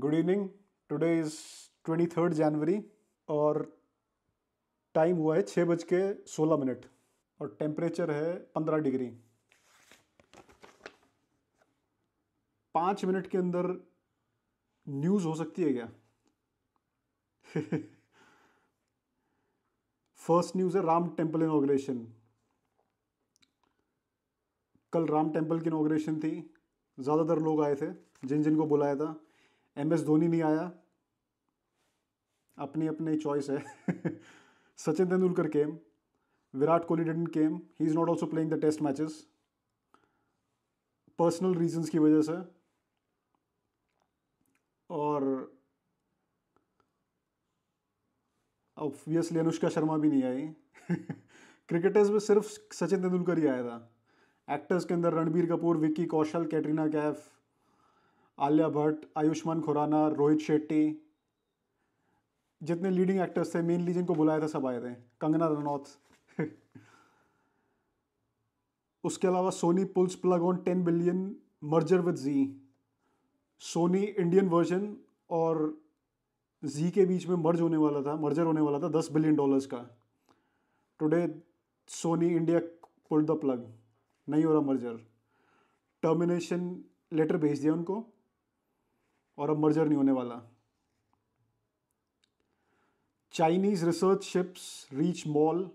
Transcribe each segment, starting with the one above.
good evening today is twenty third January और time हुआ है छः बज के सोलह मिनट और टेम्परेचर है पंद्रह डिग्री पाँच मिनट के अंदर न्यूज़ हो सकती है क्या फर्स्ट न्यूज़ है राम टेम्पल इनोग्रेशन कल राम टेम्पल की इनोग्रेशन थी ज़्यादातर लोग आए थे जिन जिन को बुलाया था एम एस धोनी नहीं आया अपनी अपनी चॉइस है Sachin Tendulkar came Virat Kohli didn't came he is not also playing the test matches personal reasons की वजह से और ऑब्वियसली अनुष्का शर्मा भी नहीं आई क्रिकेटर्स में सिर्फ सचिन तेंदुलकर ही आया था एक्टर्स के अंदर रणबीर कपूर विक्की कौशल कैटरीना कैफ आलिया भट्ट आयुष्मान खुराना रोहित शेट्टी जितने लीडिंग एक्टर्स थे मेनली जिनको बुलाया था सब आए थे कंगना रनौत उसके अलावा Sony pulls plug on ten billion merger with Zee Sony Indian version और जी के बीच में मर्ज होने वाला था मर्जर होने वाला था दस बिलियन डॉलर्स का today Sony India pull the plug नहीं हो रहा मर्जर टर्मिनेशन लेटर भेज दिया उनको और अब मर्जर नहीं होने वाला Chinese research ships reach Male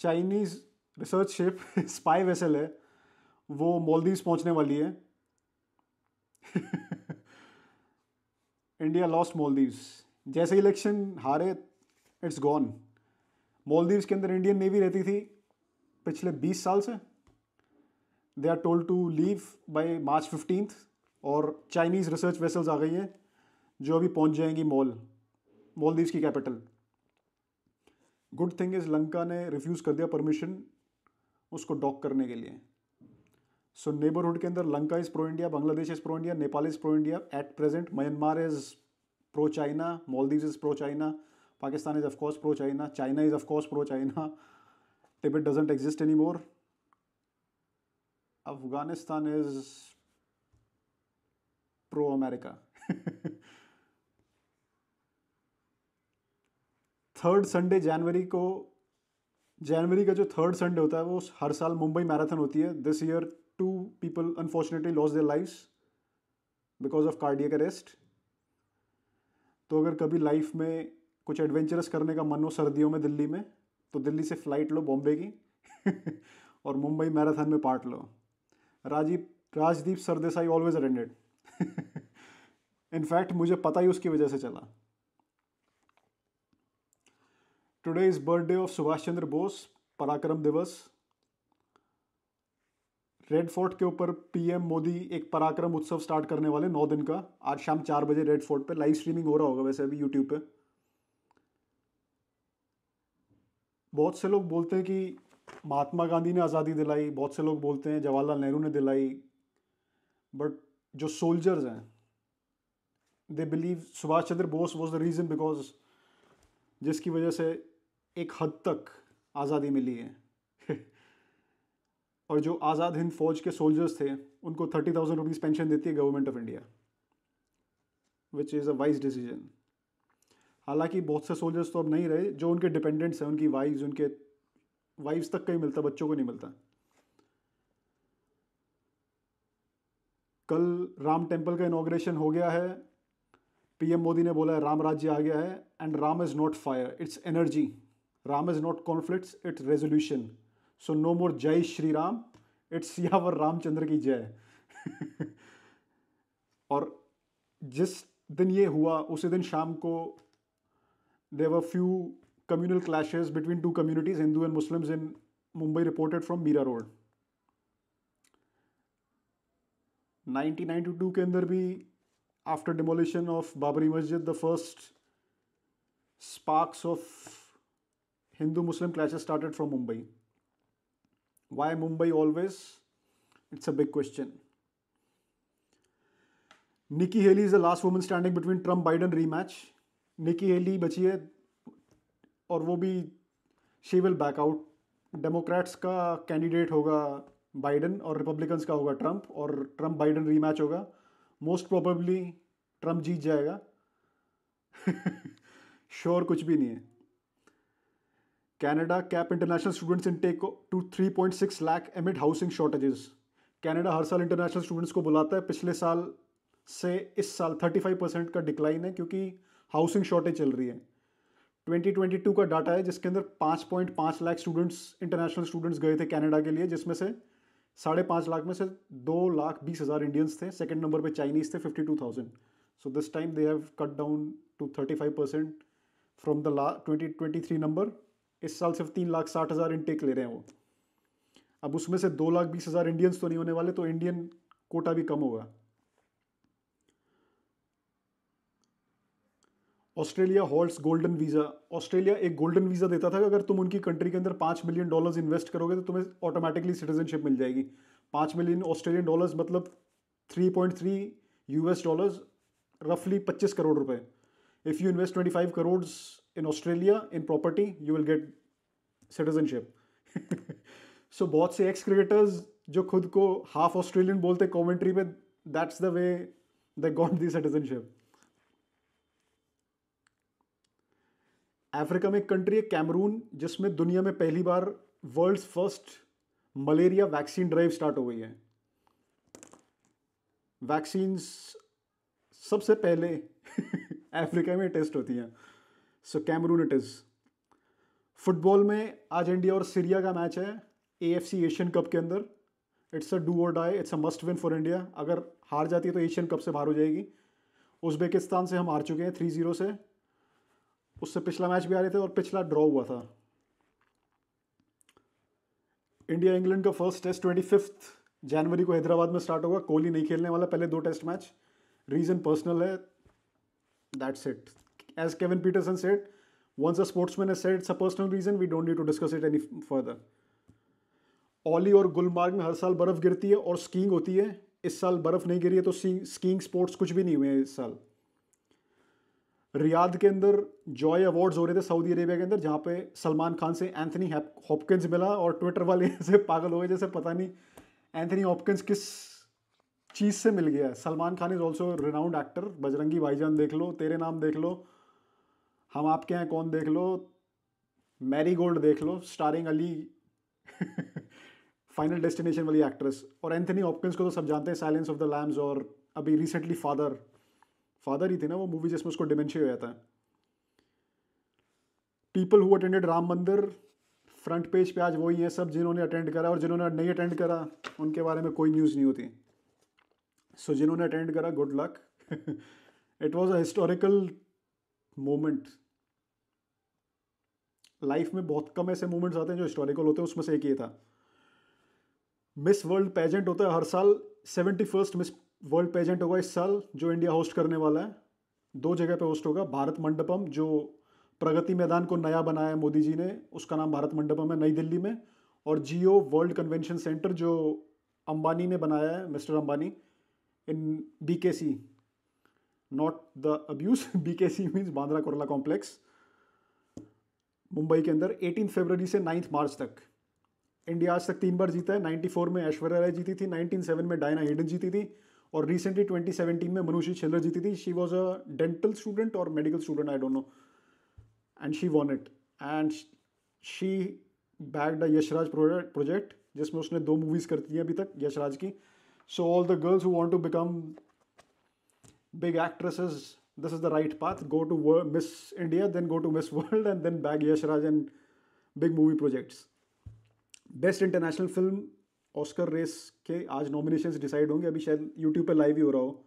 Chinese research ship spy vessel है वो मॉलदीव्स पहुंचने वाली है इंडिया लॉस्ट मॉलदीव्स जैसे इलेक्शन हारे इट्स गॉन मॉलदीव्स के अंदर इंडियन नेवी रहती थी पिछले 20 साल से they are told to leave by March fifteenth और चाइनीज़ रिसर्च वेसल्स आ गई हैं जो अभी पहुंच जाएंगी मॉल मॉलदीव्स की capital good thing is Lanka ने रिफ्यूज़ कर दिया परमिशन उसको डॉक करने के लिए सो नेबरहुड के अंदर Lanka is pro India Bangladesh is pro India Nepal is pro India at present Myanmar is pro China Maldives is pro China Pakistan is of course pro China China is of course pro China pro doesn't exist any more Afghanistan is pro America third Sunday January को जनवरी का जो third Sunday होता है वो हर साल Mumbai marathon होती है this year two people unfortunately loss their lifes because of cardiac arrest तो अगर कभी लाइफ में कुछ एडवेंचरस करने का मन हो सर्दियों में दिल्ली में तो दिल्ली से फ्लाइट लो बॉम्बे की और मुंबई मैराथन में पार्ट लो Rajiv Rajdeep Sardesai always attended in fact मुझे पता ही उसकी वजह से चला today is birthday of Subhash Chandra Bose Parakram Diwas red fort के ऊपर पीएम मोदी एक पराक्रम उत्सव स्टार्ट करने वाले नौ दिन का आज शाम चार बजे रेड फोर्ट पे लाइव स्ट्रीमिंग हो रहा होगा वैसे अभी यूट्यूब पे बहुत से लोग बोलते हैं कि महात्मा गांधी ने आज़ादी दिलाई बहुत से लोग बोलते हैं जवाहरलाल नेहरू ने दिलाई बट जो सोल्जर्स हैं they believe Subhash Chandra Bose was the reason because जिसकी वजह से एक हद तक आज़ादी मिली है और जो आज़ाद हिंद फौज के सोल्जर्स थे उनको थर्टी थाउजेंड रुपीज़ पेंशन देती है government of India which is a wise decision हालांकि बहुत से सोल्जर्स तो अब नहीं रहे जो उनके डिपेंडेंट्स हैं उनकी वाइफ्स उनके वाइफ्स तक का ही मिलता बच्चों को नहीं मिलता कल राम टेम्पल का इनाग्रेशन हो गया है पीएम मोदी ने बोला है राम राज्य आ गया है and Ram is not fire it's energy Ram is not conflicts it's resolution so no more Jai Shri Ram it's Siyavar Ramchandra की जय और जिस दिन ये हुआ उसी दिन शाम को there were few communal clashes between two communities Hindu and Muslims in Mumbai reported from Mira Road 1992 के अंदर भी after demolition of Babri Masjid the first sparks of Hindu Muslim clash started from Mumbai why Mumbai always it's a big question Nikki Haley is the last woman standing between Trump Biden rematch Nikki Haley बची है और वो भी she will back out Democrats का candidate होगा Biden और Republicans का होगा ट्रंप और ट्रंप बाइडन रीमैच होगा मोस्ट प्रोबेबली ट्रंप जीत जाएगा श्योर कुछ भी नहीं है Canada cap international students intake to three point six lakh amid housing shortages Canada हर साल इंटरनेशनल स्टूडेंट्स को बुलाता है पिछले साल से इस साल थर्टी फाइव परसेंट का डिक्लाइन है क्योंकि हाउसिंग शॉर्टेज चल रही है ट्वेंटी ट्वेंटी टू का डाटा है जिसके अंदर पॉइंट पाँच लाख स्टूडेंट्स इंटरनेशनल स्टूडेंट्स गए थे कैनेडा के लिए जिसमें से साढ़े पाँच लाख में से दो लाख बीस हज़ार इंडियंस थे सेकेंड नंबर पर चाइनीज़ थे fifty two thousand so this time they have cut down to thirty five percent from the ला ट्वेंटी ट्वेंटी थ्री नंबर इस साल सिर्फ तीन लाख साठ हज़ार इनटेक ले रहे हैं वो अब उसमें से दो लाख बीस हज़ार इंडियंस तो नहीं होने वाले तो इंडियन कोटा भी कम होगा Australia holds golden visa Australia एक गोल्डन वीज़ा देता था कि अगर तुम उनकी कंट्री के अंदर पाँच मिलियन डॉलर्स इन्वेस्ट करोगे तो तुम्हें ऑटोमेटिकली सिटीजनशिप मिल जाएगी पाँच मिलियन ऑस्ट्रेलियन डॉलर्स मतलब three point three U S dollars रफली पच्चीस करोड़ रुपए if you invest twenty five crore in Australia in property you will get citizenship so बहुत से एक्स क्रिकेटर्स जो खुद को हाफ ऑस्ट्रेलियन बोलते कॉमेंट्री में that's the way the got the citizenship Africa में एक कंट्री है कैमरून जिसमें दुनिया में पहली बार world's first malaria vaccine drive start हो गई है वैक्सीन सबसे पहले अफ्रीका में टेस्ट होती हैं so Cameroon it is football में आज इंडिया और सीरिया का मैच है एएफसी एशियन कप के अंदर it's a do or die it's a must win for India अगर हार जाती है तो एशियन कप से बाहर हो जाएगी उज्बेकिस्तान से हम हार चुके हैं थ्री जीरो से उससे पिछला मैच भी आ रहे थे और पिछला ड्रॉ हुआ था इंडिया इंग्लैंड का first test twenty fifth January को हैदराबाद में स्टार्ट होगा कोहली नहीं खेलने वाला पहले दो टेस्ट मैच रीज़न पर्सनल है that's it as Kevin Pietersen said once a sportsman has said it's a personal reason we don't need to discuss it any further Ollie और गुलमार्ग में हर साल बर्फ़ गिरती है और स्कीइंग होती है इस साल बर्फ़ नहीं गिरी है तो स्कीइंग स्पोर्ट्स कुछ भी नहीं हुए हैं इस साल रियाद के अंदर जॉय अवार्ड्स हो रहे थे सऊदी अरेबिया के अंदर जहाँ पे सलमान खान से एंथनी हॉपकिंस मिला और ट्विटर वाले से पागल हो गए जैसे पता नहीं एंथनी हॉपकिंस किस चीज़ से मिल गया है Salman Khan is also renowned actor Bajrangi Bhaijaan देख लो तेरे नाम देख लो हम आपके हैं कौन देख लो मैरी गोल्ड देख लो स्टारिंग अली फाइनल डेस्टिनेशन वाली एक्ट्रेस और एंथनी ऑपकिंस को तो सब जानते हैं साइलेंस ऑफ द लैम्स और अभी रिसेंटली फादर फादर ही थे ना वो मूवी जिसमें उसको डिमेंशिया हो जाता है पीपल हु अटेंडेड राम मंदिर फ्रंट पेज पे आज वही हैं सब जिन्होंने अटेंड करा और जिन्होंने नहीं अटेंड करा उनके बारे में कोई न्यूज़ नहीं होती सो so, जिन्होंने अटेंड करा good luck it was a historical moment life में बहुत कम ऐसे मोमेंट्स आते हैं जो हिस्टोरिकल होते हैं उसमें से एक ये था मिस वर्ल्ड पेजेंट होता है हर साल seventy first Miss World pageant होगा इस साल जो इंडिया होस्ट करने वाला है दो जगह पे होस्ट होगा भारत मंडपम जो प्रगति मैदान को नया बनाया है मोदी जी ने उसका नाम भारत मंडपम है नई दिल्ली में और जियो वर्ल्ड कन्वेंशन सेंटर जो अंबानी ने बनाया है mister Ambani in B K C not the abuse B K C means Bandra Kurla Complex Mumbai के अंदर एटीन फेबररी से नाइन्थ मार्च तक इंडिया आज तक तीन बार जीता है नाइन्टी फोर में ऐश्वर्या राय जीती थी सेवन में डायना हिडन जीती थी और रिसेंटली 2017 में मनुषी छिल्लर जीती थी she was a dental student और medical student I don't know and she won it and she bagged a Yashraj project जिसमें उसने दो मूवीज़ कर दी अभी तक यशराज की so all the girls who want to become big actresses this is the right path go to Miss India then go to Miss World and then bag Yashraj and big movie projects best international film Oscar race के आज nominations decide होंगे अभी शायद YouTube पे live ही हो रहा हो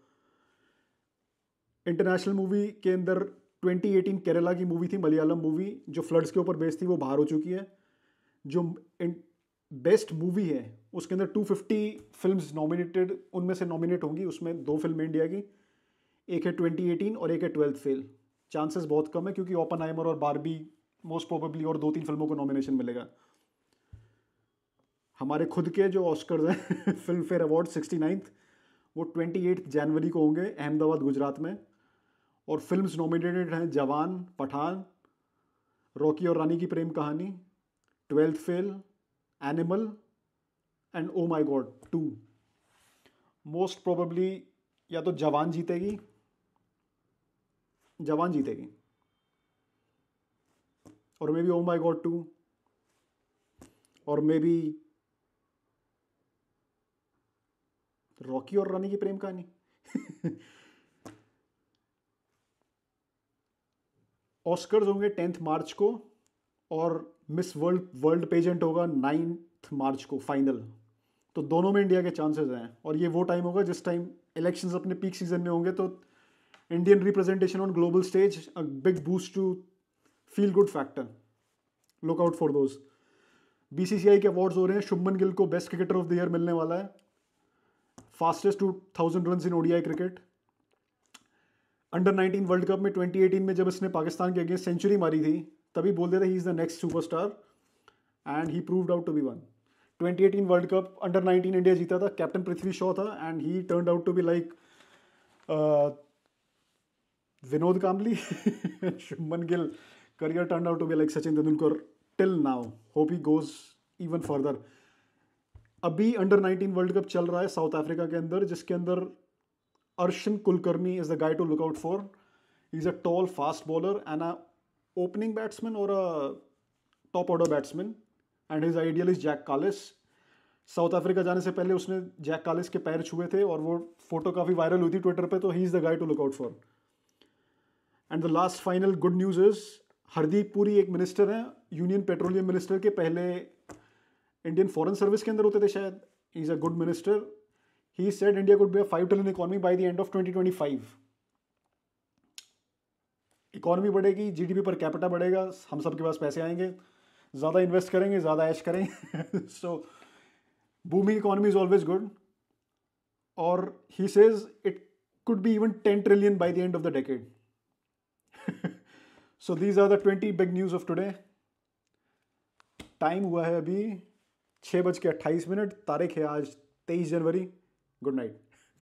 international movie के अंदर 2018 केरला की मूवी थी मलयालम मूवी जो फ्लड्स के ऊपर बेस्ड थी वो बाहर हो चुकी है जो बेस्ट मूवी है उसके अंदर 250 फिल्म्स नॉमिनेटेड उनमें से नॉमिनेट होंगी उसमें दो फिल्म इंडिया की एक है 2018 और एक है ट्वेल्थ फेल चांसेस बहुत कम है क्योंकि ओपन और बारबी मोस्ट प्रोबेबली और दो तीन फिल्मों को नॉमिनेशन मिलेगा हमारे खुद के जो ऑस्कर हैं Filmfare award sixty ninth वो ट्वेंटी एट जनवरी को होंगे अहमदाबाद गुजरात में और फिल्म्स नॉमिनेटेड हैं जवान पठान रॉकी और रानी Ki Prem Kahani Twelfth Fail Animal and Oh My God Two most probably या तो जवान जीतेगी जवान जीतेगी और maybe Oh My God Two और मे बी रॉकी और रानी की प्रेम कहानी ऑस्कर्स होंगे टेंथ मार्च को और मिस वर्ल्ड वर्ल्ड पेजेंट होगा नाइन्थ मार्च को फाइनल तो दोनों में इंडिया के चांसेस हैं और ये वो टाइम होगा जिस टाइम इलेक्शंस अपने पीक सीजन में होंगे तो Indian representation on global stage a big boost to feel good factor look out for those BCCI के अवार्ड्स हो रहे हैं शुभमन गिल को best cricketer of the year मिलने वाला है fastest two thousand run in ODI cricket under nineteen world cup में twenty eighteen में जब इसने पाकिस्तान के अगेंस्ट सेंचुरी मारी थी तभी बोलते थे he is the next super star and he proved out to be one twenty eighteen world cup under nineteen India जीता था कैप्टन पृथ्वी शॉ था and he turn out to be like Vinod Kambli Shubman Gill career turn out to be like Sachin Tendulkar till now hope he goes even further अभी under 19 world cup चल रहा है South Africa के अंदर जिसके अंदर Arshan Kulkarni is the guy to look out for is a tall fast bowler and a opening batsman और a top order batsman and his ideal is Jack Kallis South Africa जाने से पहले उसने जैक कालिस के पैर छुए थे और वो फोटो काफ़ी वायरल हुई थी ट्विटर पे तो he is the guy to look out for and the last final good news is Hardeep Puri एक मिनिस्टर हैं यूनियन पेट्रोलियम मिनिस्टर के पहले इंडियन फॉरेन सर्विस के अंदर होते थे शायद is a good minister he said India could be a five trillion economy by the end of five economy बढ़ेगी पी पर कैपिटा बढ़ेगा हम सब के पास पैसे आएंगे ज़्यादा इन्वेस्ट करेंगे ज़्यादा ऐश करेंगे so booming economy is always good और he says it could be even ten trillion by the end of the decade so these are the twenty big news of today time हुआ है अभी छः बज के अट्ठाईस मिनट तारीख है आज तेईस जनवरी गुड नाइट